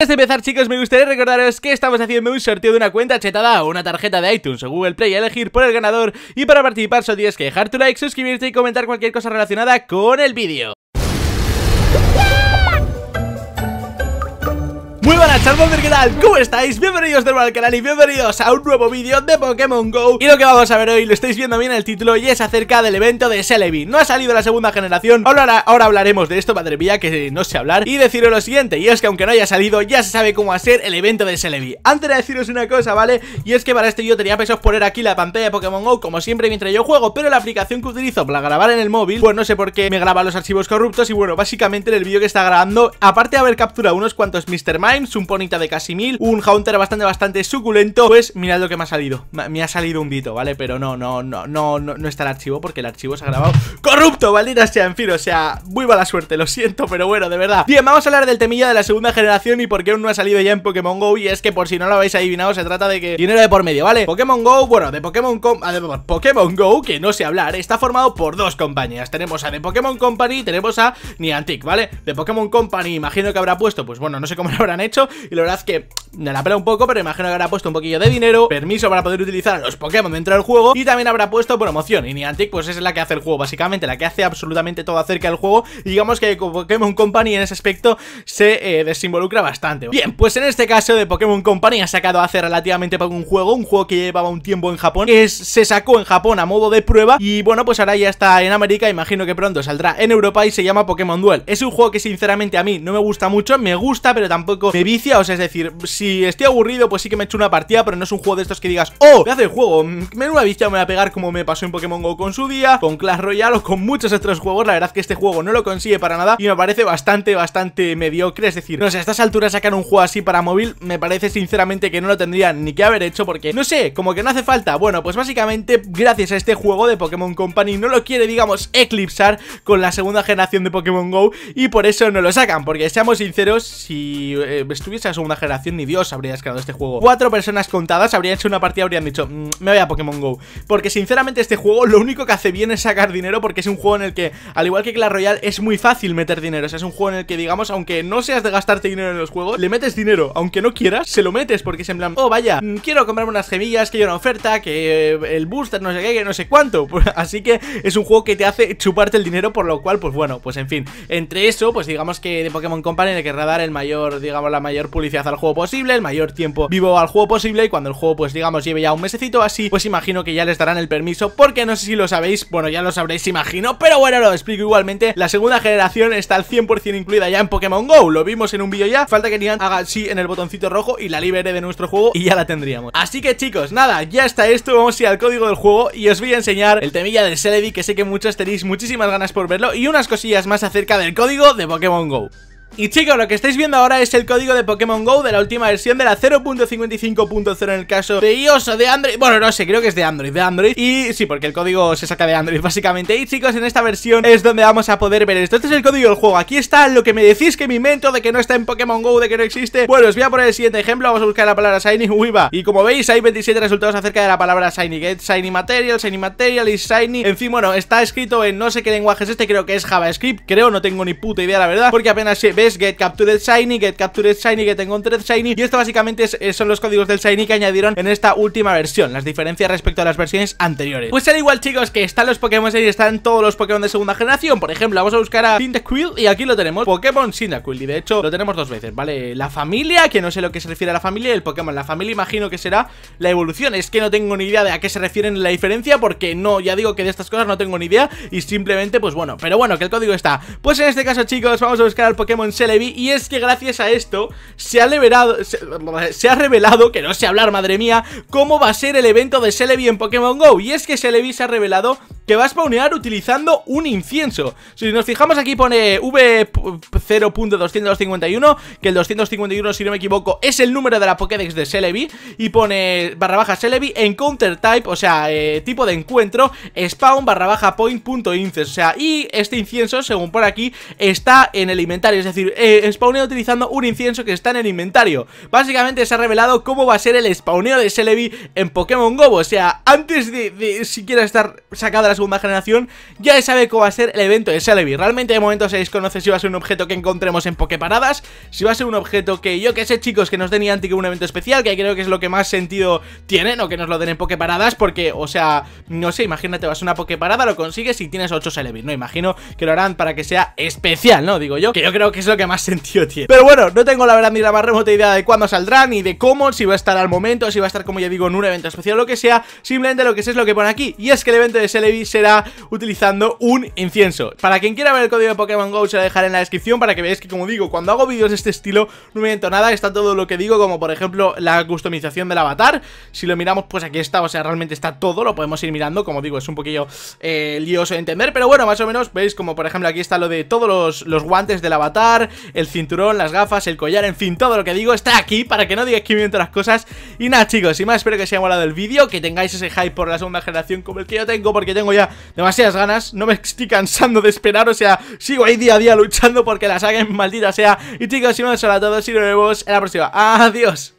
Antes de empezar chicos me gustaría recordaros que estamos haciendo un sorteo de una cuenta chetada o una tarjeta de iTunes o Google Play a elegir por el ganador y para participar solo tienes que dejar tu like, suscribirte y comentar cualquier cosa relacionada con el vídeo. Hola chaval, del canal, ¿Cómo estáis? Bienvenidos de nuevo al canal y bienvenidos a un nuevo vídeo de Pokémon GO Y lo que vamos a ver hoy, lo estáis viendo bien en el título y es acerca del evento de Celebi No ha salido la segunda generación, ahora, ahora hablaremos de esto, madre mía, que no sé hablar Y deciros lo siguiente, y es que aunque no haya salido, ya se sabe cómo hacer el evento de Celebi Antes de deciros una cosa, ¿vale? Y es que para este yo tenía pensado poner aquí la pantalla de Pokémon GO como siempre mientras yo juego Pero la aplicación que utilizo para grabar en el móvil, pues no sé por qué me graba los archivos corruptos Y bueno, básicamente en el vídeo que está grabando, aparte de haber capturado unos cuantos Mr. Mimes un Ponita de casi mil, un Haunter bastante, bastante suculento. Pues mirad lo que me ha salido. Me ha salido un dito, ¿vale? Pero no, no, no, no, no está el archivo porque el archivo se ha grabado corrupto, maldita sea, en fin, o sea, muy mala suerte, lo siento, pero bueno, de verdad. Bien, vamos a hablar del temilla de la segunda generación y por qué aún no ha salido ya en Pokémon GO y es que por si no lo habéis adivinado, se trata de que dinero de por medio, ¿vale? Pokémon GO, bueno, de Pokémon Com ah, de Pokémon GO, que no sé hablar, está formado por dos compañías. Tenemos a The Pokémon Company y tenemos a Niantic, ¿vale? De Pokémon Company, imagino que habrá puesto, pues bueno, no sé cómo lo habrán hecho y la verdad es que la pela un poco, pero imagino que habrá puesto un poquillo de dinero, permiso para poder utilizar a los Pokémon dentro del juego y también habrá puesto promoción. Y Niantic, pues es la que hace el juego, básicamente, la que hace absolutamente todo acerca del juego. digamos que Pokémon Company en ese aspecto se eh, desinvolucra bastante. Bien, pues en este caso de Pokémon Company ha sacado hace relativamente poco un juego, un juego que llevaba un tiempo en Japón, que se sacó en Japón a modo de prueba y bueno, pues ahora ya está en América, imagino que pronto saldrá en Europa y se llama Pokémon Duel. Es un juego que sinceramente a mí no me gusta mucho, me gusta, pero tampoco me vicia, o sea, es decir, si estoy aburrido, pues sí que me echo una partida Pero no es un juego de estos que digas, oh, me hace el juego mm, Menuda vista me voy a pegar como me pasó en Pokémon GO con su día Con Clash Royale o con muchos otros juegos La verdad es que este juego no lo consigue para nada Y me parece bastante, bastante mediocre Es decir, no sé, a estas alturas sacar un juego así para móvil Me parece sinceramente que no lo tendrían ni que haber hecho Porque, no sé, como que no hace falta Bueno, pues básicamente, gracias a este juego de Pokémon Company No lo quiere, digamos, eclipsar con la segunda generación de Pokémon GO Y por eso no lo sacan, porque seamos sinceros Si eh, estuviese la segunda generación ni Dios habrías creado este juego. Cuatro personas contadas habrían hecho una partida habrían dicho, mm, me voy a Pokémon GO. Porque sinceramente este juego lo único que hace bien es sacar dinero porque es un juego en el que, al igual que Clash Royale, es muy fácil meter dinero. O sea, es un juego en el que, digamos, aunque no seas de gastarte dinero en los juegos, le metes dinero. Aunque no quieras, se lo metes porque es en plan, oh, vaya, mm, quiero comprarme unas gemillas, que hay una oferta, que eh, el booster, no sé qué, que no sé cuánto. Así que es un juego que te hace chuparte el dinero, por lo cual, pues bueno, pues en fin. Entre eso, pues digamos que de Pokémon Company le querrá dar el mayor, digamos, la mayor publicidad al juego posible el mayor tiempo vivo al juego posible y cuando el juego pues digamos lleve ya un mesecito así, pues imagino que ya les darán el permiso porque no sé si lo sabéis, bueno ya lo sabréis imagino, pero bueno lo explico igualmente, la segunda generación está al 100% incluida ya en Pokémon GO, lo vimos en un vídeo ya, falta que Nian haga sí en el botoncito rojo y la libere de nuestro juego y ya la tendríamos. Así que chicos, nada, ya está esto, vamos a ir al código del juego y os voy a enseñar el temilla del Celebi que sé que muchos tenéis muchísimas ganas por verlo y unas cosillas más acerca del código de Pokémon GO. Y chicos, lo que estáis viendo ahora es el código de Pokémon GO de la última versión de la 0.55.0 en el caso de iOS o de Android Bueno, no sé, creo que es de Android, de Android Y sí, porque el código se saca de Android básicamente Y chicos, en esta versión es donde vamos a poder ver esto Este es el código del juego, aquí está lo que me decís que mi invento de que no está en Pokémon GO, de que no existe Bueno, os voy a poner el siguiente ejemplo, vamos a buscar la palabra Shiny va Y como veis hay 27 resultados acerca de la palabra Shiny Get Shiny Material, Shiny Material y Shiny En fin, bueno, está escrito en no sé qué lenguaje es este, creo que es JavaScript Creo, no tengo ni puta idea la verdad, porque apenas... se ves Get Captured Shiny, Get Captured Shiny, Get Encountered Shiny Y esto básicamente eh, son los códigos del Shiny que añadieron en esta última versión Las diferencias respecto a las versiones anteriores Pues al igual chicos que están los Pokémon y están todos los Pokémon de segunda generación Por ejemplo, vamos a buscar a Cyndaquil y aquí lo tenemos Pokémon Cyndaquil y de hecho lo tenemos dos veces, ¿vale? La familia, que no sé lo que se refiere a la familia el Pokémon La familia imagino que será la evolución Es que no tengo ni idea de a qué se refieren la diferencia Porque no, ya digo que de estas cosas no tengo ni idea Y simplemente, pues bueno, pero bueno, que el código está Pues en este caso chicos, vamos a buscar al Pokémon Celebi y es que gracias a esto se ha liberado, se, ha revelado, que no sé hablar, madre mía, cómo va a ser el evento de Celebi en Pokémon GO y es que Celebi se ha revelado que va a spawnear utilizando un incienso. Si nos fijamos aquí pone V0.251, que el 251 si no me equivoco es el número de la Pokédex de Celebi y pone barra baja Celebi Encounter type, o sea, eh, tipo de encuentro, spawn barra baja point punto incenso, o sea, y este incienso según por aquí está en el inventario, es decir, decir, eh, utilizando un incienso que está en el inventario Básicamente se ha revelado cómo va a ser el spawneo de Celebi en Pokémon GO O sea, antes de, siquiera estar sacada la segunda generación Ya se sabe cómo va a ser el evento de Celebi Realmente de momento se desconoce si va a ser un objeto que encontremos en Poképaradas Si va a ser un objeto que yo que sé chicos que nos den antes un evento especial Que creo que es lo que más sentido tiene, no que nos lo den en Poképaradas Porque, o sea, no sé, imagínate, vas a una Poképarada, lo consigues y tienes 8 Celebi No, imagino que lo harán para que sea especial, ¿no? Digo yo, que yo creo que es lo que más sentido tiene Pero bueno, no tengo la verdad ni la más remota idea de cuándo saldrá Ni de cómo, si va a estar al momento Si va a estar, como ya digo, en un evento especial o lo que sea Simplemente lo que sé es lo que pone aquí Y es que el evento de Celebi será utilizando un incienso Para quien quiera ver el código de Pokémon GO Se lo dejaré en la descripción para que veáis que, como digo Cuando hago vídeos de este estilo, no me invento nada Está todo lo que digo, como por ejemplo la customización del avatar Si lo miramos, pues aquí está O sea, realmente está todo, lo podemos ir mirando Como digo, es un poquillo eh, lioso de entender Pero bueno, más o menos, veis como por ejemplo aquí está lo de todos los guantes del avatar el cinturón, las gafas, el collar, en fin, todo lo que digo está aquí para que no digáis que miento las cosas. Y nada, chicos, y más, espero que os haya molado el vídeo, que tengáis ese hype por la segunda generación como el que yo tengo, porque tengo ya demasiadas ganas, no me estoy cansando de esperar, o sea, sigo ahí día a día luchando porque la saquen, maldita sea. Y chicos, sin más, hola a todos y nos vemos en la próxima. Adiós.